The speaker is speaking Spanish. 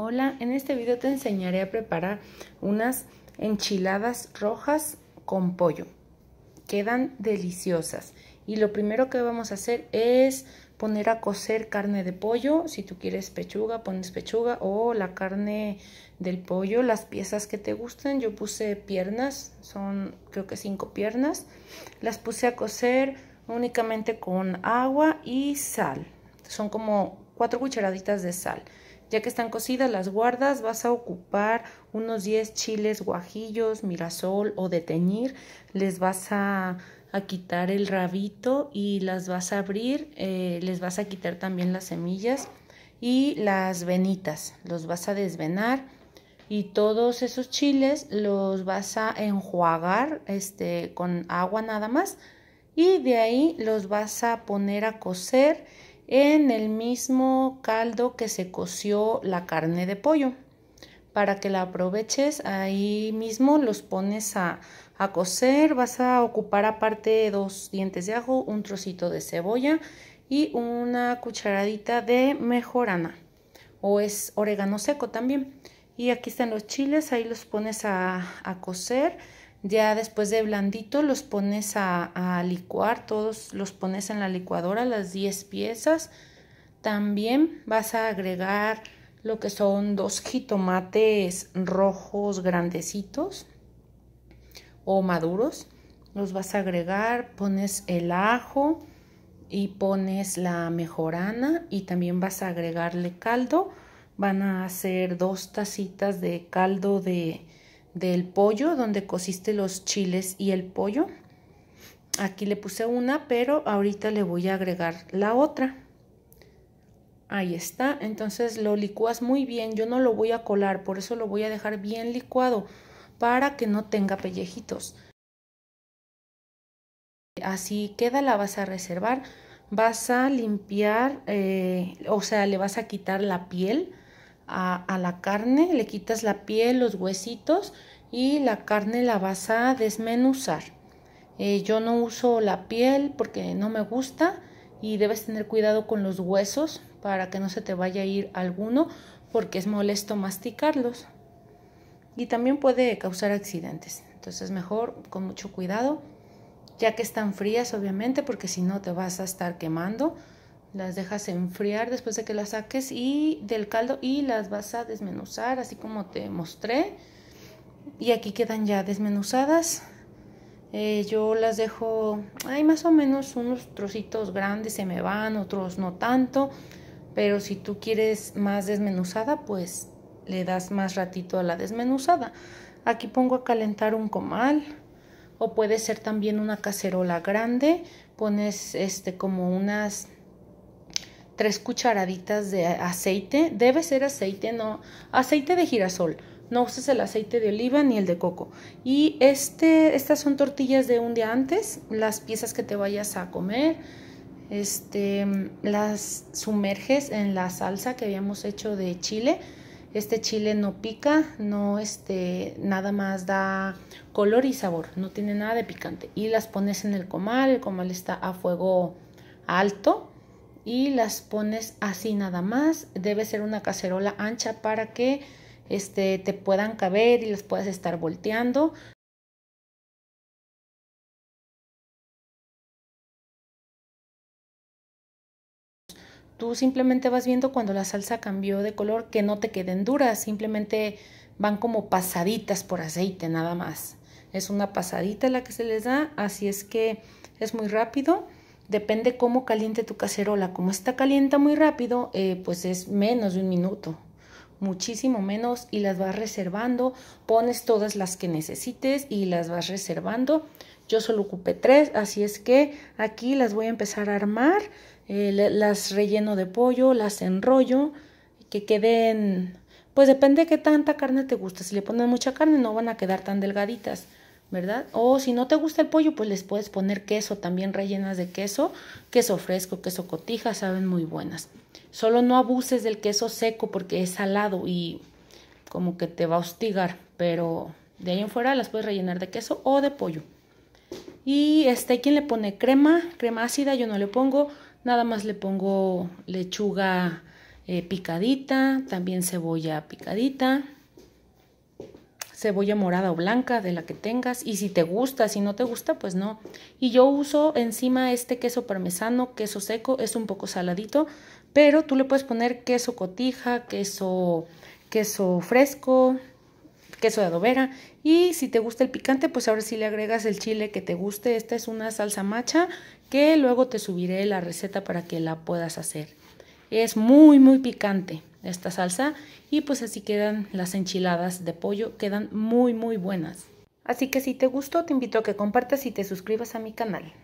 Hola, en este video te enseñaré a preparar unas enchiladas rojas con pollo. Quedan deliciosas. Y lo primero que vamos a hacer es poner a cocer carne de pollo. Si tú quieres pechuga, pones pechuga o la carne del pollo, las piezas que te gusten. Yo puse piernas, son creo que cinco piernas. Las puse a cocer únicamente con agua y sal. Son como cuatro cucharaditas de sal. Ya que están cocidas las guardas, vas a ocupar unos 10 chiles guajillos, mirasol o de teñir. Les vas a, quitar el rabito y las vas a abrir. Eh, les vas a quitar también las semillas y las venitas. Los vas a desvenar y todos esos chiles los vas a enjuagar este, con agua nada más. Y de ahí los vas a poner a cocer en el mismo caldo que se coció la carne de pollo. Para que la aproveches, ahí mismo los pones a, a cocer. Vas a ocupar aparte dos dientes de ajo, un trocito de cebolla y una cucharadita de mejorana o es orégano seco también. Y aquí están los chiles, ahí los pones a, a cocer ya después de blandito los pones a, licuar, todos los pones en la licuadora, las 10 piezas. También vas a agregar lo que son dos jitomates rojos grandecitos o maduros. Los vas a agregar, pones el ajo y pones la mejorana y también vas a agregarle caldo. Van a hacer dos tacitas de caldo de, del pollo donde cosiste los chiles y el pollo. Aquí le puse una, pero ahorita le voy a agregar la otra. Ahí está, entonces lo licuas muy bien, yo no lo voy a colar, por eso lo voy a dejar bien licuado para que no tenga pellejitos. Así queda, la vas a reservar, vas a limpiar, eh, o sea, le vas a quitar la piel, a, la carne, le quitas la piel, los huesitos y la carne la vas a desmenuzar. Eh, yo no uso la piel porque no me gusta y debes tener cuidado con los huesos para que no se te vaya a ir alguno porque es molesto masticarlos y también puede causar accidentes. Entonces mejor con mucho cuidado, ya que están frías obviamente porque si no te vas a estar quemando. Las dejas enfriar después de que las saques y del caldo y las vas a desmenuzar así como te mostré. Y aquí quedan ya desmenuzadas. Eh, yo las dejo, hay más o menos unos trocitos grandes se me van, otros no tanto. Pero si tú quieres más desmenuzada, pues le das más ratito a la desmenuzada. Aquí pongo a calentar un comal o puede ser también una cacerola grande. Pones este como unas Tres cucharaditas de aceite, debe ser aceite, no, aceite de girasol, no uses el aceite de oliva ni el de coco. Y este, estas son tortillas de un día antes, las piezas que te vayas a comer, este, las sumerges en la salsa que habíamos hecho de chile. Este chile no pica, no este, nada más da color y sabor, no tiene nada de picante. Y las pones en el comal, el comal está a fuego alto y las pones así nada más. Debe ser una cacerola ancha para que este, te puedan caber y las puedas estar volteando. Tú simplemente vas viendo cuando la salsa cambió de color que no te queden duras, simplemente van como pasaditas por aceite nada más. Es una pasadita la que se les da, así es que es muy rápido. Depende cómo caliente tu cacerola. Como está calienta muy rápido, eh, pues es menos de un minuto, muchísimo menos y las vas reservando. Pones todas las que necesites y las vas reservando. Yo solo ocupé tres, así es que aquí las voy a empezar a armar. Eh, las relleno de pollo, las enrollo, que queden... Pues depende de qué tanta carne te guste, Si le pones mucha carne no van a quedar tan delgaditas. ¿verdad? O si no te gusta el pollo, pues les puedes poner queso, también rellenas de queso, queso fresco, queso cotija, saben muy buenas. Solo no abuses del queso seco porque es salado y como que te va a hostigar, pero de ahí en fuera las puedes rellenar de queso o de pollo. Y este, quien le pone crema, crema ácida, yo no le pongo, nada más le pongo lechuga eh, picadita, también cebolla picadita, cebolla morada o blanca de la que tengas y si te gusta, si no te gusta, pues no. Y yo uso encima este queso parmesano, queso seco, es un poco saladito, pero tú le puedes poner queso cotija, queso queso fresco, queso de adobera y si te gusta el picante, pues ahora sí le agregas el chile que te guste. Esta es una salsa macha que luego te subiré la receta para que la puedas hacer. Es muy, muy picante esta salsa y pues así quedan las enchiladas de pollo, quedan muy, muy buenas. Así que si te gustó, te invito a que compartas y te suscribas a mi canal.